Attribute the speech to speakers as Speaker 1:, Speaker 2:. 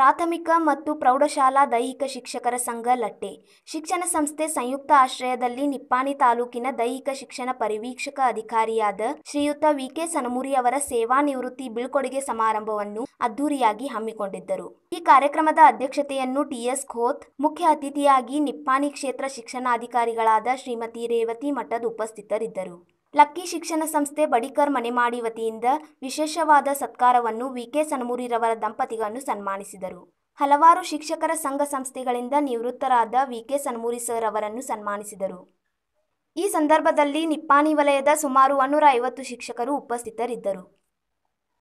Speaker 1: ಪ್ರಾಥಮಿಕ ಮತ್ತು ಪ್ರೌಢಶಾಲಾ ದೈಹಿಕ ಶಿಕ್ಷಕರ ಸಂಘ ಲಟ್ಟೆ ಶಿಕ್ಷಣ ಸಂಸ್ಥೆ ಸಂಯುಕ್ತ ಆಶ್ರಯದಲ್ಲಿ ನಿಪ್ಪಾಣಿ ತಾಲೂಕಿನ ದೈಹಿಕ ಶಿಕ್ಷಣ ಪರಿವೀಕ್ಷಕ ಅಧಿಕಾರಿಯಾದ ಶ್ರೀಯುತ ವಿಕೆ ಸನಮೂರಿ ಅವರ ಸೇವಾ ನಿವೃತ್ತಿ ಬೀಳ್ಕೊಡುಗೆ ಸಮಾರಂಭವನ್ನು ಅದ್ದೂರಿಯಾಗಿ ಹಮ್ಮಿಕೊಂಡಿದ್ದರು ಈ ಕಾರ್ಯಕ್ರಮದ ಅಧ್ಯಕ್ಷತೆಯನ್ನು ಟಿಎಸ್ ಖೋತ್ ಮುಖ್ಯ ಅತಿಥಿಯಾಗಿ ನಿಪ್ಪಾಣಿ ಕ್ಷೇತ್ರ ಶಿಕ್ಷಣಾಧಿಕಾರಿಗಳಾದ ಶ್ರೀಮತಿ ರೇವತಿ ಮಠದ್ ಉಪಸ್ಥಿತರಿದ್ದರು ಲಕ್ಕಿ ಶಿಕ್ಷಣ ಸಂಸ್ಥೆ ಬಡಿಕರ್ ಮಾಡಿ ವತಿಯಿಂದ ವಿಶೇಷವಾದ ಸತ್ಕಾರವನ್ನು ವಿಕೆ ಸನ್ಮೂರಿರವರ ದಂಪತಿಗಳನ್ನು ಸನ್ಮಾನಿಸಿದರು ಹಲವಾರು ಶಿಕ್ಷಕರ ಸಂಘ ಸಂಸ್ಥೆಗಳಿಂದ ನಿವೃತ್ತರಾದ ವಿಕೆ ಸನ್ಮೂರಿ ಸರ್ ಅವರನ್ನು ಸನ್ಮಾನಿಸಿದರು ಈ ಸಂದರ್ಭದಲ್ಲಿ ನಿಪ್ಪಾಣಿ ವಲಯದ ಸುಮಾರು ಒನ್ನೂರ ಐವತ್ತು ಶಿಕ್ಷಕರು ಉಪಸ್ಥಿತರಿದ್ದರು